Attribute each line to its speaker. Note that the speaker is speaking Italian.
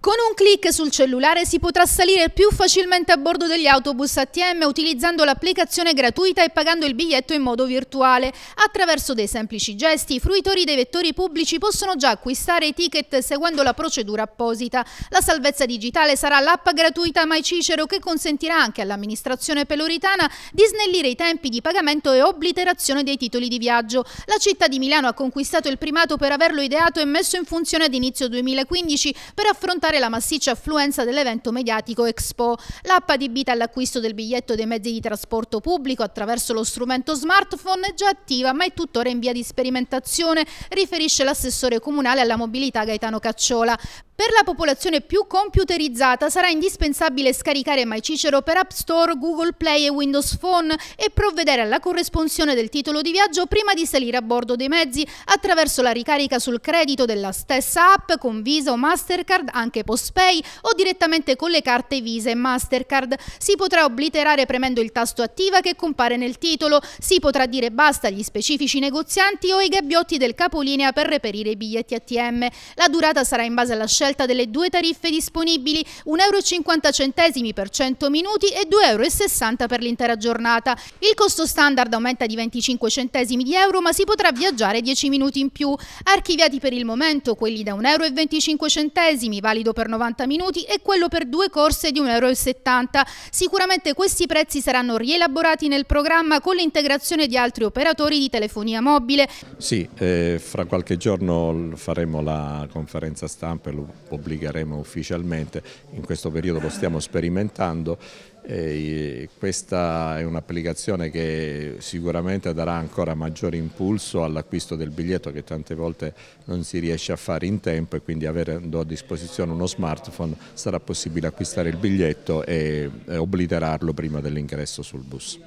Speaker 1: Con un clic sul cellulare si potrà salire più facilmente a bordo degli autobus ATM utilizzando l'applicazione gratuita e pagando il biglietto in modo virtuale. Attraverso dei semplici gesti, i fruitori dei vettori pubblici possono già acquistare i ticket seguendo la procedura apposita. La salvezza digitale sarà l'app gratuita My Cicero che consentirà anche all'amministrazione peloritana di snellire i tempi di pagamento e obliterazione dei titoli di viaggio. La città di Milano ha conquistato il primato per averlo ideato e messo in funzione ad inizio 2015 per affrontare notare la massiccia affluenza dell'evento mediatico Expo. L'app adibita all'acquisto del biglietto dei mezzi di trasporto pubblico attraverso lo strumento smartphone è già attiva ma è tuttora in via di sperimentazione, riferisce l'assessore comunale alla mobilità Gaetano Cacciola. Per la popolazione più computerizzata sarà indispensabile scaricare MyCicero per App Store, Google Play e Windows Phone e provvedere alla corresponsione del titolo di viaggio prima di salire a bordo dei mezzi attraverso la ricarica sul credito della stessa app con Visa o Mastercard anche anche POSPay o direttamente con le carte Visa e Mastercard. Si potrà obliterare premendo il tasto attiva che compare nel titolo, si potrà dire basta agli specifici negozianti o ai gabbiotti del capolinea per reperire i biglietti ATM. La durata sarà in base alla scelta delle due tariffe disponibili, 1,50 euro per 100 minuti e 2,60 euro per l'intera giornata. Il costo standard aumenta di 25 centesimi di euro ma si potrà viaggiare 10 minuti in più. Archiviati per il momento quelli da 1,25 euro, valido valido per 90 minuti e quello per due corse di 1,70 euro. Sicuramente questi prezzi saranno rielaborati nel programma con l'integrazione di altri operatori di telefonia mobile.
Speaker 2: Sì, eh, fra qualche giorno faremo la conferenza stampa e lo pubblicheremo ufficialmente. In questo periodo lo stiamo sperimentando e questa è un'applicazione che sicuramente darà ancora maggiore impulso all'acquisto del biglietto che tante volte non si riesce a fare in tempo e quindi avendo a disposizione un uno smartphone sarà possibile acquistare il biglietto e eh, obliterarlo prima dell'ingresso sul bus.